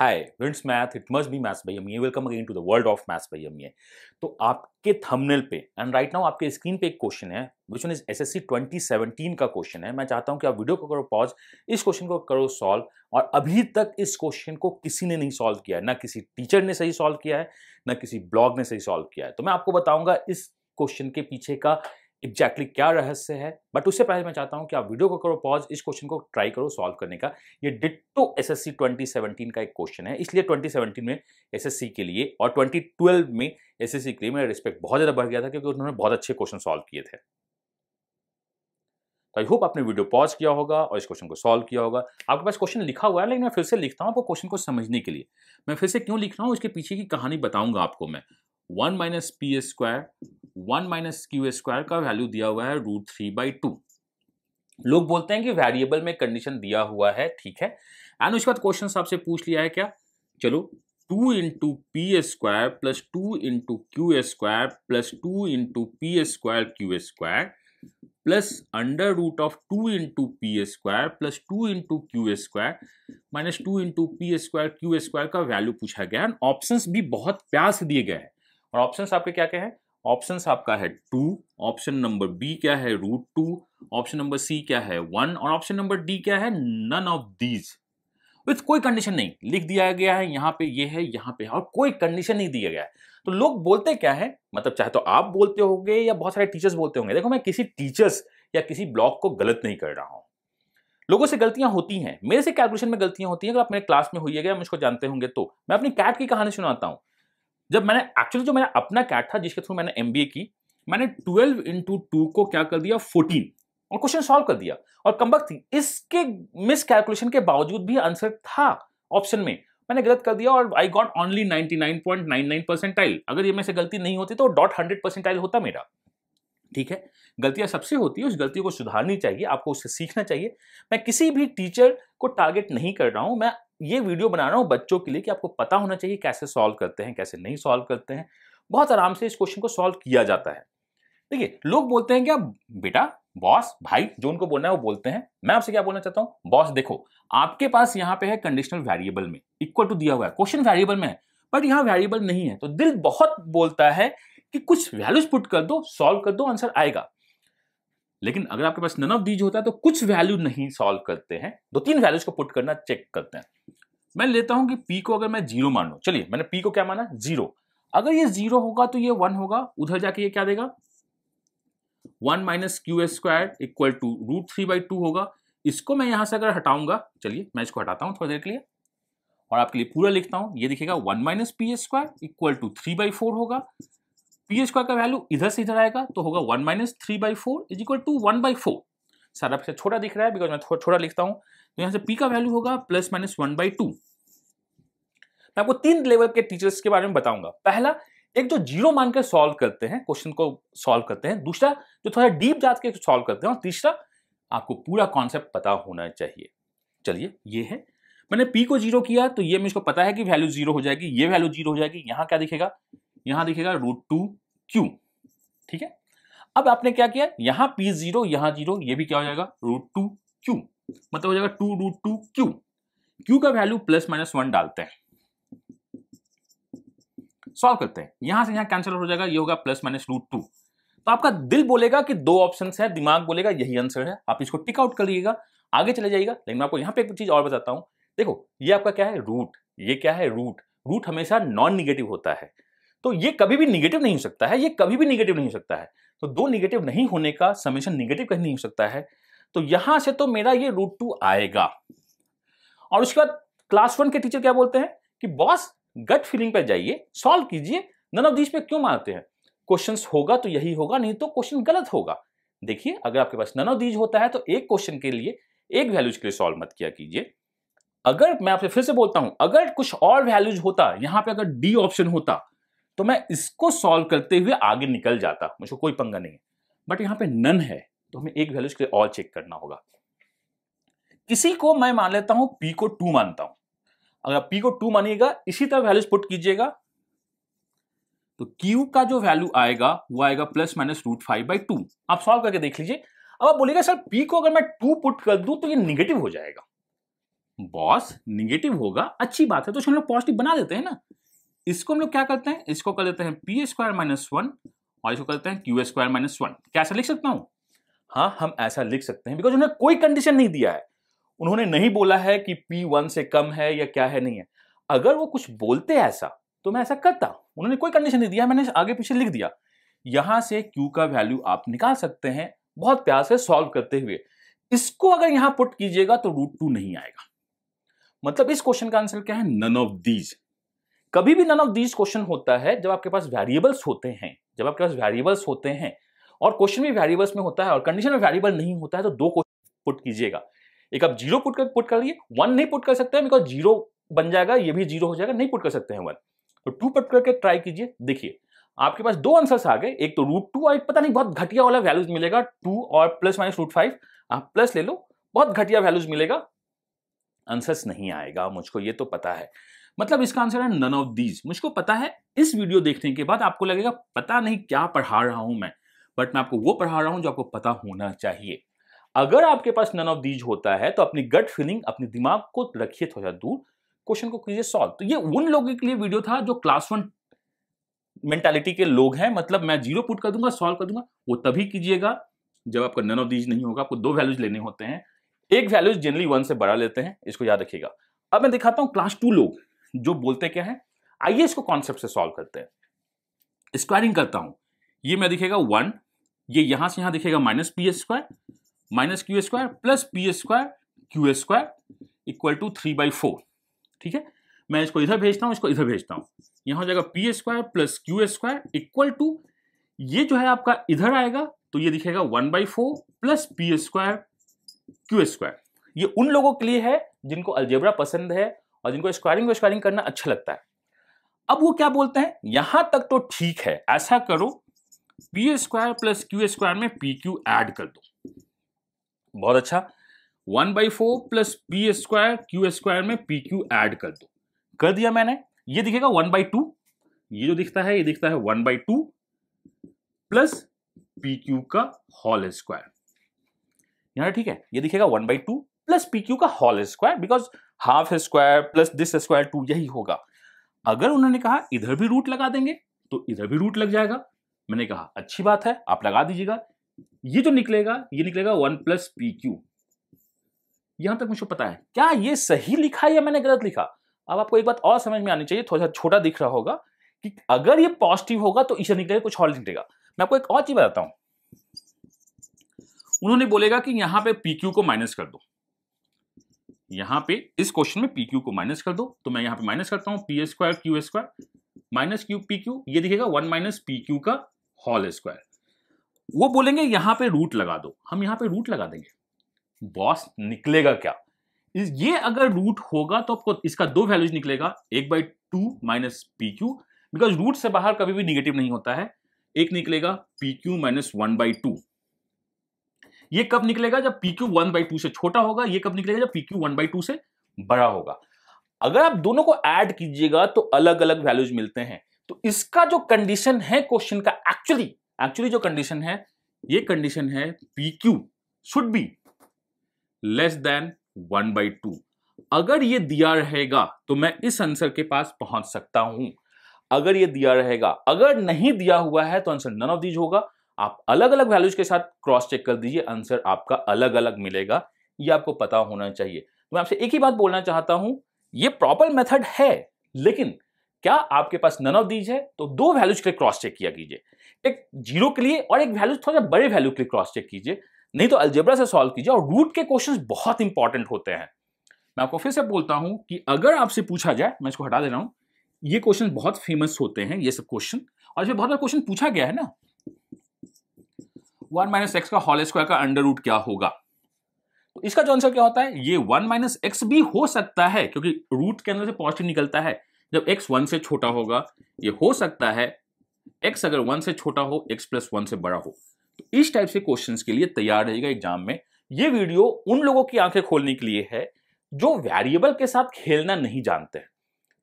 hi winds math it must be maths भाई अमी welcome again to the world of maths भाई अमी तो आपके थंबनेल पे एंड राइट नाउ आपके स्क्रीन पे एक क्वेश्चन है विच वन इज एसएससी 2017 का क्वेश्चन है मैं चाहता हूं कि आप वीडियो को करो पॉज इस क्वेश्चन को करो सॉल्व और अभी तक इस क्वेश्चन को किसी ने नहीं सॉल्व किया है ना किसी टीचर ने सही सॉल्व किया है ना किसी ब्लॉग ने सही सॉल्व किया है तो मैं आपको बताऊंगा इस क्वेश्चन के पीछे का एग्जैक्टली exactly क्या रहस्य है बट उससे पहले मैं चाहता हूं कि आप वीडियो को करो पॉज इस क्वेश्चन को ट्राई करो सॉल्व करने का ये डिट्टो एस 2017 का एक क्वेश्चन है इसलिए 2017 में सी के लिए और 2012 में एस सी के लिए मेरा रिस्पेक्ट बहुत ज़्यादा बढ़ गया था क्योंकि उन्होंने बहुत अच्छे क्वेश्चन सॉल्व किए थे तो आई होप आपने वीडियो पॉज किया होगा और इस क्वेश्चन को सॉल्व किया होगा आपके पास क्वेश्चन लिखा हुआ है लेकिन मैं फिर से लिखता हूँ आपको क्वेश्चन को समझने के लिए मैं फिर से क्यों लिख रहा हूँ इसके पीछे की कहानी बताऊंगा आपको मैं one minus P square one minus Q square का वैल्यू दिया हुआ है रूट थ्री बाई टू लोग बोलते हैं कि वेरिएबल में कंडीशन दिया हुआ है ठीक है एंड उसके बाद क्वेश्चन आपसे पूछ लिया है क्या चलो two into P square plus two into Q square plus two into P square Q square plus under root of two into P square plus two into Q square minus two into P square Q square का value पूछा गया है options भी बहुत प्यार से दिए गए हैं और ऑप्शंस आपके क्या क्या हैं ऑप्शन आपका है टू ऑप्शन नंबर बी क्या है root two option number C क्या है वन और ऑप्शन नंबर डी क्या है नन ऑफ दीज विथ कोई कंडीशन नहीं लिख दिया गया है यहाँ पे ये है यहाँ पे और कोई कंडीशन नहीं दिया गया है तो लोग बोलते क्या है मतलब चाहे तो आप बोलते होंगे या बहुत सारे टीचर्स बोलते होंगे देखो मैं किसी टीचर्स या किसी ब्लॉक को गलत नहीं कर रहा हूँ लोगों से गलतियां होती हैं मेरे से कैलकुलेशन में गलतियां होती हैं अगर आप मेरे क्लास में हुई है मुझको जानते होंगे तो मैं अपनी कैट की कहानी सुनाता हूं जब मैंने एक्चुअली जो मेरा अपना कैट था जिसके थ्रू मैंने एम की मैंने ट्वेल्व इंटू टू को क्या कर दिया फोर्टीन और क्वेश्चन सॉल्व कर दिया और कम्बक थी इसके मिस कैलकुलेशन के बावजूद भी आंसर था ऑप्शन में मैंने गलत कर दिया और आई गॉट ओनली 99.99 अगर ये में से गलती नहीं होती तो डॉट हंड्रेड परसेंटाइल होता मेरा ठीक है गलतियां सबसे होती है उस गलती को सुधारनी चाहिए आपको उससे सीखना चाहिए मैं किसी भी टीचर को टारगेट नहीं कर रहा हूं मैं ये वीडियो बना रहा हूँ बच्चों के लिए कि आपको पता होना चाहिए कैसे सॉल्व करते हैं कैसे नहीं सॉल्व करते हैं बहुत आराम से इस क्वेश्चन को सॉल्व किया जाता है देखिए लोग बोलते हैं क्या बेटा बॉस भाई जो उनको बोलना है वो बोलते हैं मैं आपसे क्या बोलना चाहता हूँ बॉस देखो आपके पास यहाँ पे है कंडीशनल वेरिएबल में इक्वल टू दिया हुआ है क्वेश्चन वेरिएबल में है बट यहाँ वेरिएबल नहीं है तो दिल बहुत बोलता है कि कुछ वैल्यूज पुट कर दो सॉल्व कर दो आंसर आएगा लेकिन अगर आपके पास नन ऑफ दीज होता है तो कुछ वैल्यू नहीं सॉल्व करते हैं दो तीन वैल्यूज को पुट करना चेक करते हैं मैं लेता हूं कि पी को अगर मैं जीरो मान लू चलिए मैंने पी को क्या माना जीरो अगर ये जीरो होगा तो ये वन होगा उधर जाके ये क्या देगा one minus Q square equal to root three by two होगा इसको मैं यहां से अगर हटाऊंगा चलिए मैं इसको हटाता हूं थोड़ी देर के लिए और आपके लिए पूरा लिखता हूं ये देखिएगा one minus P square equal to three by four होगा पी स्क्वायर का वैल्यू इधर से इधर आएगा तो होगा one minus three by four is equal to one by four सारा आपसे छोटा दिख रहा है बिकॉज मैं थो, छोटा लिखता हूँ तो यहाँ से पी का वैल्यू होगा plus minus one by two मैं आपको तीन लेवल के टीचर्स के बारे में बताऊंगा पहला एक जो जीरो मानकर सॉल्व करते हैं क्वेश्चन को सॉल्व करते हैं दूसरा जो थोड़ा डीप जात के सॉल्व करते हैं और तीसरा आपको पूरा कॉन्सेप्ट पता होना चाहिए चलिए ये है मैंने पी को जीरो किया तो ये मुझको पता है कि वैल्यू जीरो हो जाएगी ये वैल्यू जीरो हो जाएगी यहाँ क्या दिखेगा यहाँ दिखेगा रूट टू क्यू ठीक है अब आपने क्या किया यहां पी जीरो यहां जीरो ये भी क्या हो जाएगा रूट टू क्यू मतलब हो जाएगा two root two Q Q का वैल्यू प्लस माइनस वन डालते हैं सॉल्व करते हैं यहां से यहां कैंसिल हो जाएगा ये होगा प्लस माइनस रूट टू तो आपका दिल बोलेगा कि दो ऑप्शन है दिमाग बोलेगा यही आंसर है आप इसको टिक आउट करिएगा आगे चले जाइएगा लेकिन मैं आपको यहां पे एक चीज और बताता हूं देखो ये आपका क्या है रूट ये क्या है रूट रूट हमेशा नॉन निगेटिव होता है तो ये कभी भी निगेटिव नहीं हो सकता है ये कभी भी निगेटिव नहीं हो सकता है तो दो निगेटिव नहीं होने का समेशन निगेटिव कहीं नहीं हो सकता है तो यहां से तो मेरा ये रूट टू आएगा और उसके बाद क्लास वन के टीचर क्या बोलते हैं कि बॉस गट फीलिंग पर जाइए सॉल्व कीजिए नन ऑफ दीज पे क्यों मारते हैं क्वेश्चन होगा तो यही होगा नहीं तो क्वेश्चन गलत होगा देखिए अगर आपके पास नन ऑफ दीज होता है तो एक क्वेश्चन के लिए एक वैल्यूज के लिए सॉल्व मत किया कीजिए अगर मैं आपसे फिर से बोलता हूं अगर कुछ और वैल्यूज होता यहां पे अगर डी ऑप्शन होता तो मैं इसको सॉल्व करते हुए आगे निकल जाता मुझको कोई पंगा नहीं है बट यहां पे नन है तो हमें एक वैल्यू के और चेक करना होगा किसी को मैं मान लेता हूं पी को टू मानता हूं अगर आप पी को टू मानिएगा इसी तरह वैल्यूज पुट कीजिएगा तो क्यू का जो वैल्यू आएगा वो आएगा plus minus root five by two आप सॉल्व करके देख लीजिए अब आप बोलेगा सर पी को अगर मैं टू पुट कर दू तो ये निगेटिव हो जाएगा बॉस निगेटिव होगा अच्छी बात है तो लोग पॉजिटिव बना देते हैं ना इसको हम लोग क्या करते हैं इसको कर लेते हैं पी स्क्वायर माइनस वन और इसको करते हैं क्यू स्क्वायर माइनस वन क्या ऐसा लिख सकता हूं हाँ हम ऐसा लिख सकते हैं बिकॉज उन्होंने कोई कंडीशन नहीं दिया है उन्होंने नहीं बोला है कि पी वन से कम है या क्या है नहीं है अगर वो कुछ बोलते ऐसा तो मैं ऐसा करता उन्होंने कोई कंडीशन नहीं दिया मैंने आगे पीछे लिख दिया यहां से क्यू का वैल्यू आप निकाल सकते हैं बहुत प्यार से सॉल्व करते हुए इसको अगर यहां पुट कीजिएगा तो रूट टू नहीं आएगा मतलब इस क्वेश्चन का आंसर क्या है नन ऑफ दीज कभी भी नन ऑफ दीज क्वेश्चन होता है जब आपके पास वेरिएबल्स होते हैं जब आपके पास वेरिएबल्स होते हैं और क्वेश्चन भी वेरिएबल्स में होता है और कंडीशन में वेरिएबल नहीं होता है तो दो क्वेश्चन पुट कीजिएगा एक आप जीरो पुट कर पुट कर लिए वन नहीं पुट कर सकते हैं बिकॉज जीरो बन जाएगा ये भी जीरो हो जाएगा नहीं पुट कर सकते हैं वन तो टू पुट करके ट्राई कीजिए देखिए आपके पास दो आंसर्स आ गए एक तो रूट टू और पता नहीं बहुत घटिया वाला वैल्यूज मिलेगा टू और प्लस माइनस रूट फाइव आप प्लस ले लो बहुत घटिया वैल्यूज मिलेगा आंसर्स नहीं आएगा मुझको ये तो पता है मतलब इसका आंसर है नन ऑफ दीज मुझको पता है इस वीडियो देखने के बाद आपको लगेगा पता नहीं क्या पढ़ा रहा हूं मैं बट मैं आपको वो पढ़ा रहा हूं जो आपको पता होना चाहिए अगर आपके पास नन ऑफ दीज होता है तो अपनी गट फीलिंग अपने दिमाग को रखिए थोड़ा दूर क्वेश्चन को कीजिए सॉल्व तो ये उन लोगों के लिए वीडियो था जो क्लास वन मेंटालिटी के लोग हैं मतलब मैं जीरो पुट कर दूंगा सॉल्व कर दूंगा वो तभी कीजिएगा जब आपका नन ऑफ दीज नहीं होगा आपको दो वैल्यूज लेने होते हैं एक वैल्यूज जनरली वन से बड़ा लेते हैं इसको याद रखिएगा अब मैं दिखाता हूं क्लास टू लोग जो बोलते क्या है आइए इसको कॉन्सेप्ट से सॉल्व करते हैं स्क्वायरिंग करता हूं ये मैं दिखेगा वन ये यहां से यहां दिखेगा minus P square minus Q square plus P square Q square equal to three by four ठीक है मैं इसको इधर भेजता हूं इसको इधर भेजता हूं यहां हो जाएगा P square plus Q square equal to ये जो है आपका इधर आएगा तो ये दिखेगा one by four plus P square Q square ये उन लोगों के लिए है जिनको अल्जेबरा पसंद है और जिनको स्क्वायरिंग में स्क्वायरिंग करना अच्छा लगता है अब वो क्या बोलते हैं यहां तक तो ठीक है ऐसा करो P square plus Q square में पी क्यू एड कर दो बहुत अच्छा one by four plus P square Q square में पी क्यू एड कर दो कर दिया मैंने ये दिखेगा वन बाई टू ये जो दिखता है ये दिखता है one by two plus P Q का हॉल स्क्वायर यहां ठीक है ये दिखेगा one by two plus P Q का whole square because half square plus this square two यही होगा अगर उन्होंने कहा इधर भी रूट लगा देंगे तो इधर भी रूट लग जाएगा मैंने कहा अच्छी बात है आप लगा दीजिएगा ये जो निकलेगा ये निकलेगा वन प्लस पी क्यू यहां तक मुझे पता है क्या ये सही लिखा या मैंने गलत लिखा अब आपको एक बात और समझ में आनी चाहिए थोड़ा सा छोटा दिख रहा होगा कि अगर ये पॉजिटिव होगा तो इसे निकलेगा कुछ और निकलेगा मैं आपको एक और चीज बताता हूं उन्होंने बोलेगा कि यहां पे पी क्यू को माइनस कर दो यहां पे इस क्वेश्चन में पी क्यू को माइनस कर दो तो मैं यहां पे माइनस करता हूं P square Q square minus Q P Q ये दिखेगा वन माइनस पी क्यू का हॉल स्क्वायर वो बोलेंगे यहां पे रूट लगा दो हम यहां पे रूट लगा देंगे बॉस निकलेगा क्या इस ये अगर रूट होगा तो आपको इसका दो वैल्यूज निकलेगा एक by two minus P Q because root से बाहर कभी भी निगेटिव नहीं होता है एक निकलेगा P Q minus one by two ये कब निकलेगा जब P Q one by two से छोटा होगा ये कब निकलेगा जब P Q one by two से बड़ा होगा अगर आप दोनों को ऐड कीजिएगा तो अलग अलग वैल्यूज मिलते हैं तो इसका जो कंडीशन है क्वेश्चन का एक्चुअली एक्चुअली जो कंडीशन है ये कंडीशन है P Q should be less than one by two अगर ये दिया रहेगा तो मैं इस आंसर के पास पहुंच सकता हूं अगर ये दिया रहेगा अगर नहीं दिया हुआ है तो आंसर नन ऑफ दीज होगा आप अलग अलग वैल्यूज के साथ क्रॉस चेक कर दीजिए आंसर आपका अलग अलग मिलेगा ये आपको पता होना चाहिए तो मैं आपसे एक ही बात बोलना चाहता हूं ये प्रॉपर मेथड है लेकिन क्या आपके पास नन ऑफ दीज है तो दो वैल्यूज के लिए क्रॉस चेक किया कीजिए एक जीरो के लिए और एक वैल्यूज थोड़ा सा बड़े वैल्यू के लिए क्रॉस चेक कीजिए नहीं तो अल्जेब्रा से सॉल्व कीजिए और रूट के क्वेश्चन बहुत इंपॉर्टेंट होते हैं मैं आपको फिर से बोलता हूं कि अगर आपसे पूछा जाए मैं इसको हटा दे रहा हूं ये क्वेश्चन बहुत फेमस होते हैं ये सब क्वेश्चन और इसमें बहुत बार क्वेश्चन पूछा गया है ना वन माइनस एक्स का होल स्क्वायर का अंडर रूट क्या होगा तो इसका जो आंसर क्या होता है ये वन माइनस एक्स भी हो सकता है क्योंकि रूट के अंदर से पॉजिटिव निकलता है जब एक्स वन से छोटा होगा ये हो सकता है एक्स अगर वन से छोटा हो एक्स प्लस वन से बड़ा हो तो इस टाइप से क्वेश्चन के लिए तैयार रहेगा एग्जाम में ये वीडियो उन लोगों की आंखें खोलने के लिए है जो वेरिएबल के साथ खेलना नहीं जानते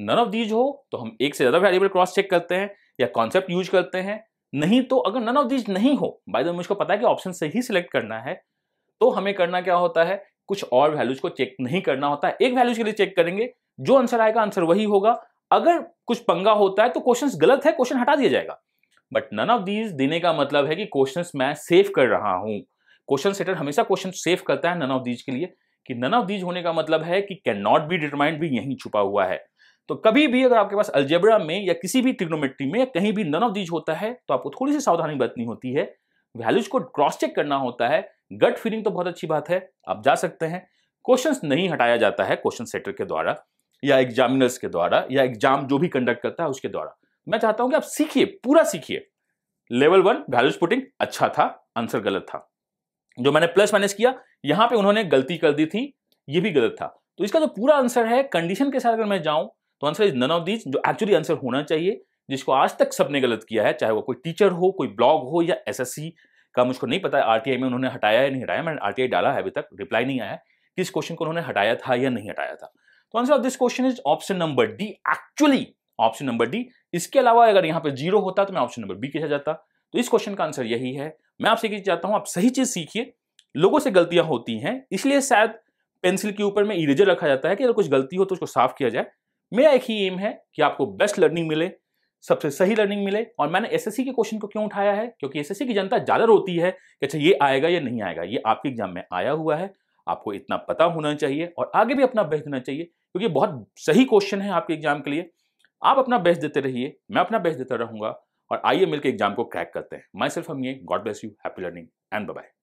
नन ऑफ दीज हो तो हम एक से ज़्यादा वेरिएबल क्रॉस चेक करते हैं या कॉन्सेप्ट यूज करते हैं नहीं तो अगर नन ऑफ दीज नहीं हो बाय द वे मुझको पता है कि ऑप्शन से ही सिलेक्ट करना है तो हमें करना क्या होता है कुछ और वैल्यूज को चेक नहीं करना होता है एक वैल्यूज के लिए चेक करेंगे जो आंसर आएगा आंसर वही होगा अगर कुछ पंगा होता है तो क्वेश्चन गलत है क्वेश्चन हटा दिया जाएगा बट नन ऑफ दीज देने का मतलब है कि क्वेश्चन मैं सेव कर रहा हूं क्वेश्चन सेटर हमेशा क्वेश्चन सेव करता है नन ऑफ दीज के लिए कि नन ऑफ दीज होने का मतलब है कि कैन नॉट बी डिटरमाइंड भी यहीं छुपा हुआ है तो कभी भी अगर आपके पास अल्जेब्रा में या किसी भी ट्रिग्नोमेट्री में कहीं भी नन ऑफ दीज होता है तो आपको थोड़ी सी सावधानी बरतनी होती है वैल्यूज को क्रॉस चेक करना होता है गट फीलिंग तो बहुत अच्छी बात है आप जा सकते हैं क्वेश्चंस नहीं हटाया जाता है क्वेश्चन सेटर के द्वारा या एग्जामिनर्स के द्वारा या एग्जाम जो भी कंडक्ट करता है उसके द्वारा मैं चाहता हूं कि आप सीखिए पूरा सीखिए लेवल वन वैल्यूज पुटिंग अच्छा था आंसर गलत था जो मैंने प्लस माइनस किया यहां पे उन्होंने गलती कर दी थी ये भी गलत था तो इसका जो पूरा आंसर है कंडीशन के साथ अगर मैं जाऊं तो answer is none of these जो एक्चुअली आंसर होना चाहिए जिसको आज तक सबने गलत किया है चाहे वो कोई टीचर हो कोई ब्लॉग हो या एस का मुझको नहीं पता आरटीआई में उन्होंने हटाया या नहीं हटाया मैंने आरटीआई डाला है अभी तक रिप्लाई नहीं आया किस क्वेश्चन को उन्होंने हटाया था या नहीं हटाया था तो answer of this question is option number D actually option number D इसके अलावा अगर यहाँ पे जीरो होता तो मैं ऑप्शन नंबर बी के साथ जाता तो इस क्वेश्चन का आंसर यही है मैं आपसे ये चाहता हूँ आप सही चीज़ सीखिए लोगों से गलतियाँ होती हैं इसलिए शायद पेंसिल के ऊपर में इरेजर रखा जाता है कि अगर कुछ गलती हो तो उसको साफ किया जाए मेरा एक ही एम है कि आपको बेस्ट लर्निंग मिले सबसे सही लर्निंग मिले और मैंने एसएससी के क्वेश्चन को क्यों उठाया है क्योंकि एसएससी की जनता ज़्यादा रोती है कि अच्छा ये आएगा या नहीं आएगा ये आपके एग्जाम में आया हुआ है आपको इतना पता होना चाहिए और आगे भी अपना बेस्ट देना चाहिए क्योंकि बहुत सही क्वेश्चन है आपके एग्जाम के लिए आप अपना बेस्ट देते रहिए मैं अपना बेस्ट देता रहूँगा और आइए मिलकर एग्जाम को क्रैक करते हैं माई सेल्फ हम ये God bless you happy learning and bye